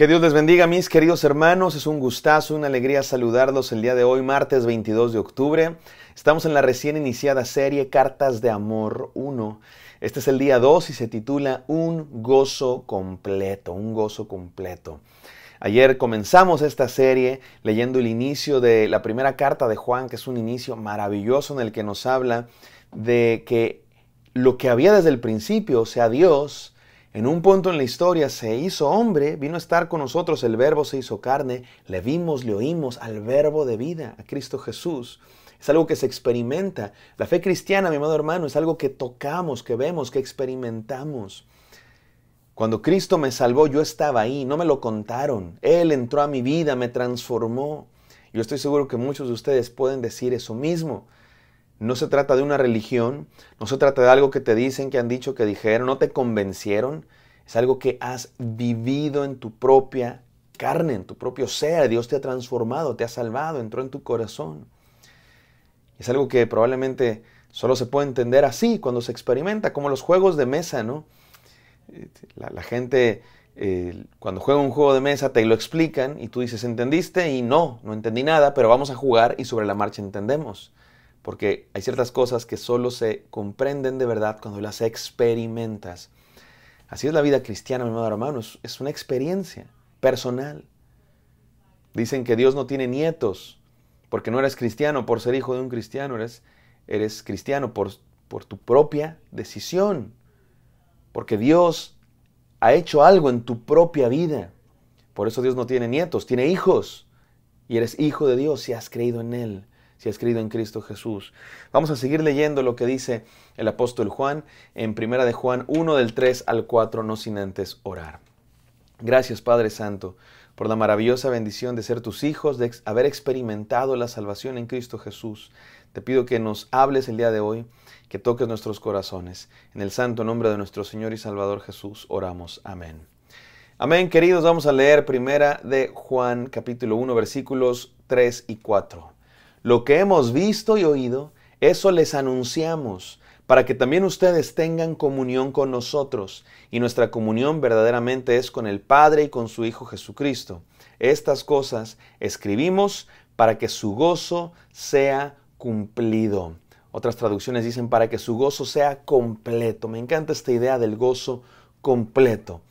Que Dios les bendiga, mis queridos hermanos. Es un gustazo, una alegría saludarlos el día de hoy, martes 22 de octubre. Estamos en la recién iniciada serie Cartas de Amor 1. Este es el día 2 y se titula Un gozo completo, un gozo completo. Ayer comenzamos esta serie leyendo el inicio de la primera carta de Juan, que es un inicio maravilloso en el que nos habla de que lo que había desde el principio, o sea, Dios, en un punto en la historia se hizo hombre, vino a estar con nosotros, el verbo se hizo carne, le vimos, le oímos al verbo de vida, a Cristo Jesús. Es algo que se experimenta. La fe cristiana, mi amado hermano, es algo que tocamos, que vemos, que experimentamos. Cuando Cristo me salvó, yo estaba ahí, no me lo contaron. Él entró a mi vida, me transformó. Yo estoy seguro que muchos de ustedes pueden decir eso mismo. No se trata de una religión, no se trata de algo que te dicen, que han dicho, que dijeron, no te convencieron. Es algo que has vivido en tu propia carne, en tu propio ser. Dios te ha transformado, te ha salvado, entró en tu corazón. Es algo que probablemente solo se puede entender así, cuando se experimenta, como los juegos de mesa, ¿no? La, gente, eh, cuando juega un juego de mesa, te lo explican y tú dices, ¿entendiste? Y no, no entendí nada, pero vamos a jugar y sobre la marcha entendemos porque hay ciertas cosas que solo se comprenden de verdad cuando las experimentas. Así es la vida cristiana, mi amado hermano, es, una experiencia personal. Dicen que Dios no tiene nietos, porque no eres cristiano por ser hijo de un cristiano, eres, eres cristiano por, por tu propia decisión, porque Dios ha hecho algo en tu propia vida. Por eso Dios no tiene nietos, tiene hijos. Y eres hijo de Dios si has creído en Él si ha creído en Cristo Jesús. Vamos a seguir leyendo lo que dice el apóstol Juan en Primera de Juan 1 del 3 al 4, no sin antes orar. Gracias Padre Santo por la maravillosa bendición de ser tus hijos, de haber experimentado la salvación en Cristo Jesús. Te pido que nos hables el día de hoy, que toques nuestros corazones. En el santo nombre de nuestro Señor y Salvador Jesús oramos. Amén. Amén, queridos, vamos a leer primera de Juan capítulo 1 versículos 3 y 4. Lo que hemos visto y oído, eso les anunciamos, para que también ustedes tengan comunión con nosotros. Y nuestra comunión verdaderamente es con el Padre y con su Hijo Jesucristo. Estas cosas escribimos para que su gozo sea cumplido. Otras traducciones dicen para que su gozo sea completo. Me encanta esta idea del gozo completo.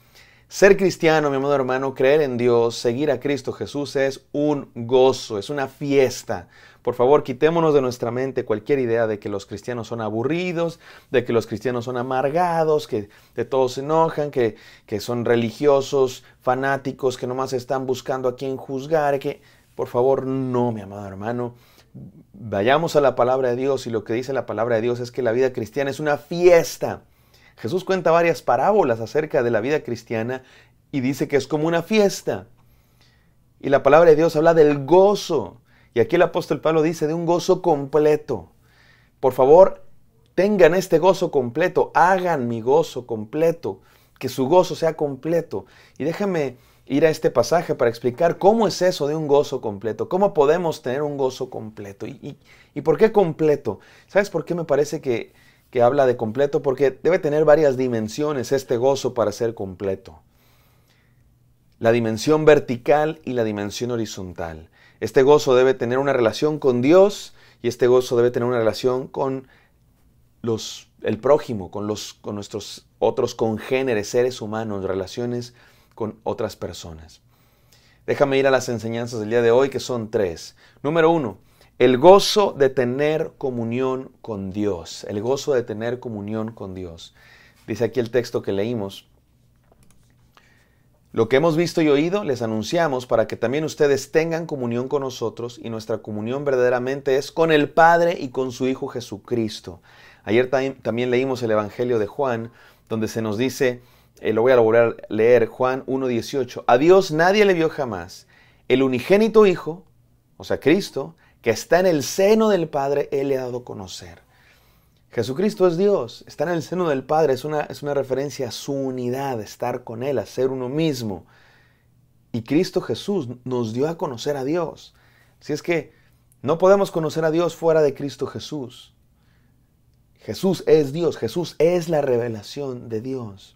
Ser cristiano, mi amado hermano, creer en Dios, seguir a Cristo Jesús es un gozo, es una fiesta. Por favor, quitémonos de nuestra mente cualquier idea de que los cristianos son aburridos, de que los cristianos son amargados, que de todos se enojan, que, que son religiosos, fanáticos, que nomás están buscando a quien juzgar, que... Por favor, no, mi amado hermano vayamos a la palabra de Dios y lo que dice la palabra de Dios es que la vida cristiana es una fiesta. Jesús cuenta varias parábolas acerca de la vida cristiana y dice que es como una fiesta. Y la palabra de Dios habla del gozo. Y aquí el apóstol Pablo dice de un gozo completo. Por favor, tengan este gozo completo, hagan mi gozo completo, que su gozo sea completo. Y déjame ir a este pasaje para explicar cómo es eso de un gozo completo, cómo podemos tener un gozo completo y, por qué completo. ¿Sabes por qué me parece que que habla de completo porque debe tener varias dimensiones este gozo para ser completo. La dimensión vertical y la dimensión horizontal. Este gozo debe tener una relación con Dios y este gozo debe tener una relación con los, el prójimo, con, los, con nuestros otros congéneres, seres humanos, relaciones con otras personas. Déjame ir a las enseñanzas del día de hoy que son tres. Número uno, el gozo de tener comunión con Dios. El gozo de tener comunión con Dios. Dice aquí el texto que leímos. Lo que hemos visto y oído les anunciamos para que también ustedes tengan comunión con nosotros y nuestra comunión verdaderamente es con el Padre y con su Hijo Jesucristo. Ayer también leímos el Evangelio de Juan donde se nos dice, eh, lo voy a lograr leer, Juan 1.18, a Dios nadie le vio jamás. El unigénito Hijo, o sea, Cristo, que está en el seno del Padre, Él le ha dado conocer. Jesucristo es Dios, está en el seno del Padre, es una, es una referencia a su unidad, estar con Él, a ser uno mismo. Y Cristo Jesús nos dio a conocer a Dios. Si es que no podemos conocer a Dios fuera de Cristo Jesús. Jesús es Dios, Jesús es la revelación de Dios.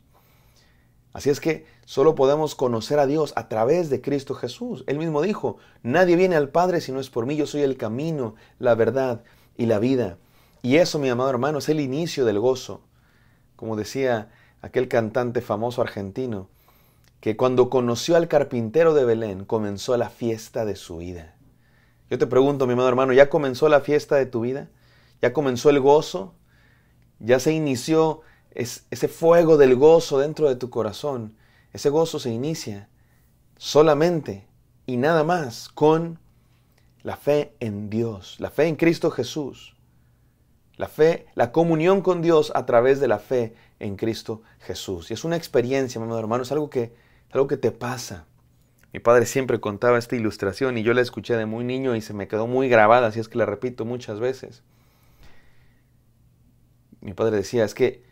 Así es que solo podemos conocer a Dios a través de Cristo Jesús. Él mismo dijo, nadie viene al Padre si no es por mí, yo soy el camino, la verdad y la vida. Y eso, mi amado hermano, es el inicio del gozo. Como decía aquel cantante famoso argentino, que cuando conoció al carpintero de Belén comenzó la fiesta de su vida. Yo te pregunto, mi amado hermano, ¿ya comenzó la fiesta de tu vida? ¿Ya comenzó el gozo? ¿Ya se inició ese fuego del gozo dentro de tu corazón, ese gozo se inicia solamente y nada más con la fe en Dios, la fe en Cristo Jesús. La fe, la comunión con Dios a través de la fe en Cristo Jesús. Y es una experiencia, mi hermano, es algo que, algo que te pasa. Mi padre siempre contaba esta ilustración y yo la escuché de muy niño y se me quedó muy grabada, así es que la repito muchas veces. Mi padre decía, es que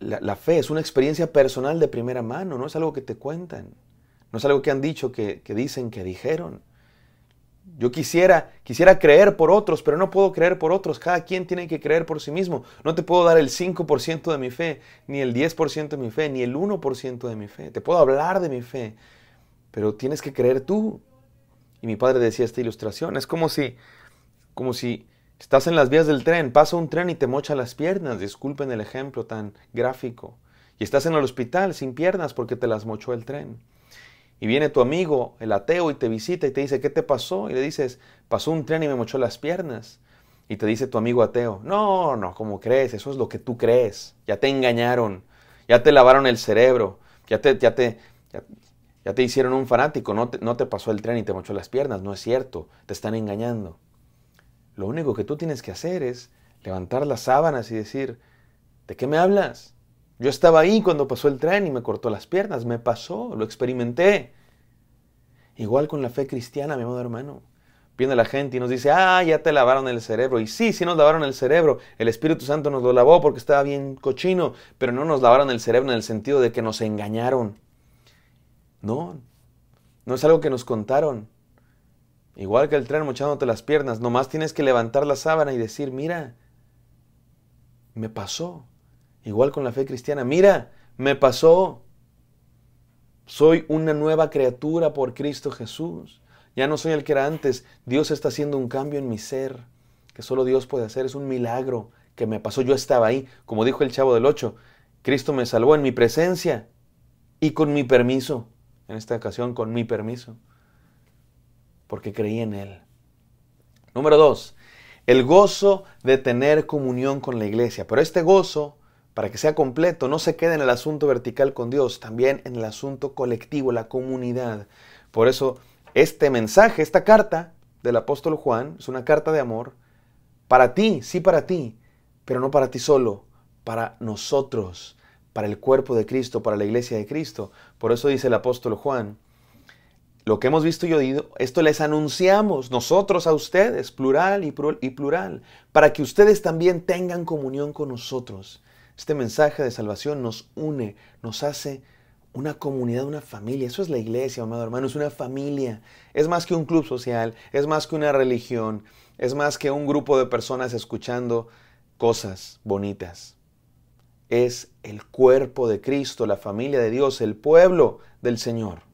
la, fe es una experiencia personal de primera mano, no es algo que te cuentan, no es algo que han dicho, que, dicen, que dijeron. Yo quisiera, quisiera creer por otros, pero no puedo creer por otros. Cada quien tiene que creer por sí mismo. No te puedo dar el 5% de mi fe, ni el 10% de mi fe, ni el 1% de mi fe. Te puedo hablar de mi fe, pero tienes que creer tú. Y mi padre decía esta ilustración. Es como si, como si Estás en las vías del tren, pasa un tren y te mocha las piernas, disculpen el ejemplo tan gráfico. Y estás en el hospital sin piernas porque te las mochó el tren. Y viene tu amigo, el ateo, y te visita y te dice, ¿qué te pasó? Y le dices, pasó un tren y me mochó las piernas. Y te dice tu amigo ateo, no, no, ¿cómo crees? Eso es lo que tú crees. Ya te engañaron, ya te lavaron el cerebro, ya te, ya te, te hicieron un fanático, no no te pasó el tren y te mochó las piernas, no es cierto, te están engañando. Lo único que tú tienes que hacer es levantar las sábanas y decir, ¿de qué me hablas? Yo estaba ahí cuando pasó el tren y me cortó las piernas, me pasó, lo experimenté. Igual con la fe cristiana, mi amado hermano. Viene la gente y nos dice, ah, ya te lavaron el cerebro. Y sí, sí nos lavaron el cerebro. El Espíritu Santo nos lo lavó porque estaba bien cochino, pero no nos lavaron el cerebro en el sentido de que nos engañaron. No, no es algo que nos contaron. Igual que el tren mochándote las piernas, nomás tienes que levantar la sábana y decir, mira, me pasó. Igual con la fe cristiana, mira, me pasó. Soy una nueva criatura por Cristo Jesús. Ya no soy el que era antes. Dios está haciendo un cambio en mi ser, que solo Dios puede hacer. Es un milagro que me pasó. Yo estaba ahí, como dijo el chavo del 8. Cristo me salvó en mi presencia y con mi permiso. En esta ocasión, con mi permiso porque creí en Él. Número dos, el gozo de tener comunión con la iglesia. Pero este gozo, para que sea completo, no se queda en el asunto vertical con Dios, también en el asunto colectivo, la comunidad. Por eso, este mensaje, esta carta del apóstol Juan, es una carta de amor para ti, sí para ti, pero no para ti solo, para nosotros, para el cuerpo de Cristo, para la iglesia de Cristo. Por eso dice el apóstol Juan, lo que hemos visto y oído, esto les anunciamos nosotros a ustedes, plural y, plural, para que ustedes también tengan comunión con nosotros. Este mensaje de salvación nos une, nos hace una comunidad, una familia. Eso es la iglesia, amado hermano, es una familia. Es más que un club social, es más que una religión, es más que un grupo de personas escuchando cosas bonitas. Es el cuerpo de Cristo, la familia de Dios, el pueblo del Señor.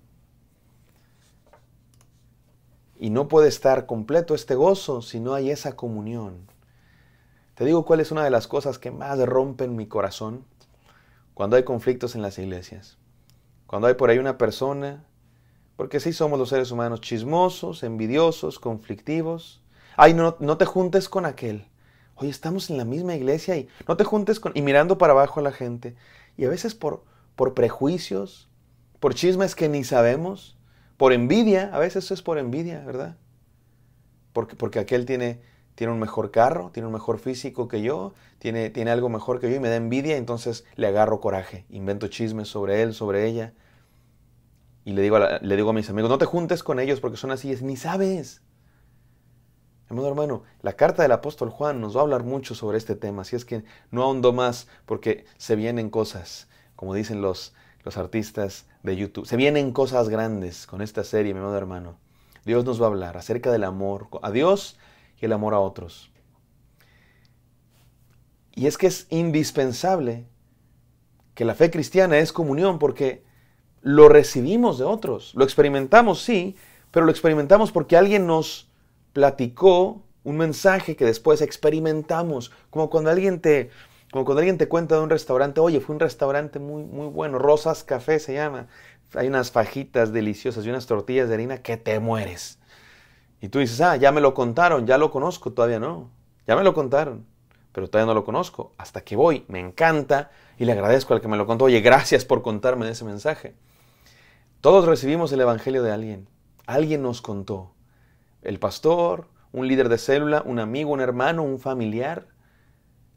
Y no puede estar completo este gozo si no hay esa comunión. Te digo cuál es una de las cosas que más rompen mi corazón cuando hay conflictos en las iglesias. Cuando hay por ahí una persona, porque sí somos los seres humanos chismosos, envidiosos, conflictivos. Ay, no, te juntes con aquel. Oye, estamos en la misma iglesia y no te juntes con... Y mirando para abajo a la gente. Y a veces por, por prejuicios, por chismes que ni sabemos, por envidia, a veces es por envidia, ¿verdad? Porque, porque aquel tiene, tiene un mejor carro, tiene un mejor físico que yo, tiene, tiene algo mejor que yo y me da envidia, entonces le agarro coraje, invento chismes sobre él, sobre ella. Y le digo, a le digo a mis amigos, no te juntes con ellos porque son así, es, ni sabes. Hermano, hermano, la carta del apóstol Juan nos va a hablar mucho sobre este tema, así es que no ahondo más porque se vienen cosas, como dicen los, los artistas de YouTube. Se vienen cosas grandes con esta serie, mi amado hermano. Dios nos va a hablar acerca del amor a Dios y el amor a otros. Y es que es indispensable que la fe cristiana es comunión porque lo recibimos de otros, lo experimentamos sí, pero lo experimentamos porque alguien nos platicó un mensaje que después experimentamos, como cuando alguien te, como cuando alguien te cuenta de un restaurante, oye, fue un restaurante muy, muy bueno, Rosas Café se llama. Hay unas fajitas deliciosas y unas tortillas de harina que te mueres. Y tú dices, ah, ya me lo contaron, ya lo conozco, todavía no. Ya me lo contaron, pero todavía no lo conozco. Hasta que voy, me encanta y le agradezco al que me lo contó. Oye, gracias por contarme ese mensaje. Todos recibimos el Evangelio de alguien. Alguien nos contó. El pastor, un líder de célula, un amigo, un hermano, un familiar,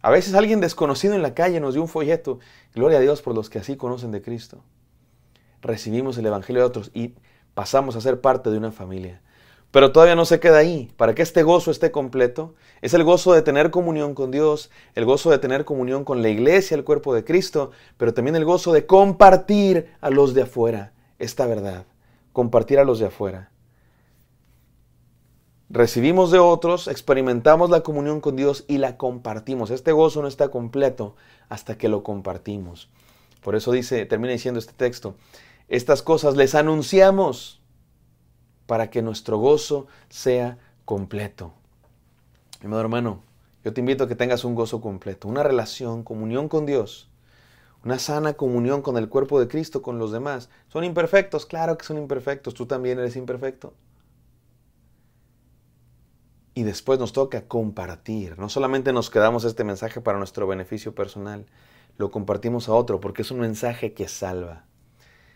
a veces alguien desconocido en la calle nos dio un folleto. Gloria a Dios por los que así conocen de Cristo. Recibimos el Evangelio de otros y pasamos a ser parte de una familia. Pero todavía no se queda ahí. Para que este gozo esté completo, es el gozo de tener comunión con Dios, el gozo de tener comunión con la iglesia, el cuerpo de Cristo, pero también el gozo de compartir a los de afuera esta verdad, compartir a los de afuera recibimos de otros, experimentamos la comunión con Dios y la compartimos. Este gozo no está completo hasta que lo compartimos. Por eso dice, termina diciendo este texto, estas cosas les anunciamos para que nuestro gozo sea completo. Mi hermano, yo te invito a que tengas un gozo completo, una relación, comunión con Dios, una sana comunión con el cuerpo de Cristo, con los demás. Son imperfectos, claro que son imperfectos, tú también eres imperfecto y después nos toca compartir. No solamente nos quedamos este mensaje para nuestro beneficio personal, lo compartimos a otro porque es un mensaje que salva.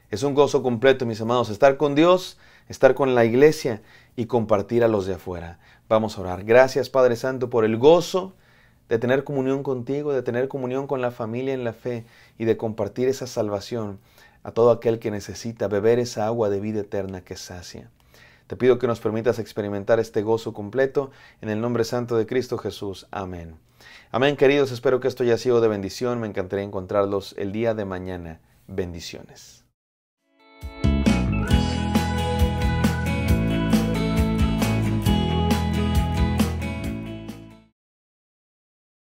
Es un gozo completo, mis amados, estar con Dios, estar con la iglesia y compartir a los de afuera. Vamos a orar. Gracias Padre Santo por el gozo de tener comunión contigo, de tener comunión con la familia en la fe y de compartir esa salvación a todo aquel que necesita beber esa agua de vida eterna que sacia. Te pido que nos permitas experimentar este gozo completo en el nombre santo de Cristo Jesús. Amén. Amén, queridos. Espero que esto haya sido de bendición. Me encantaría encontrarlos el día de mañana. Bendiciones.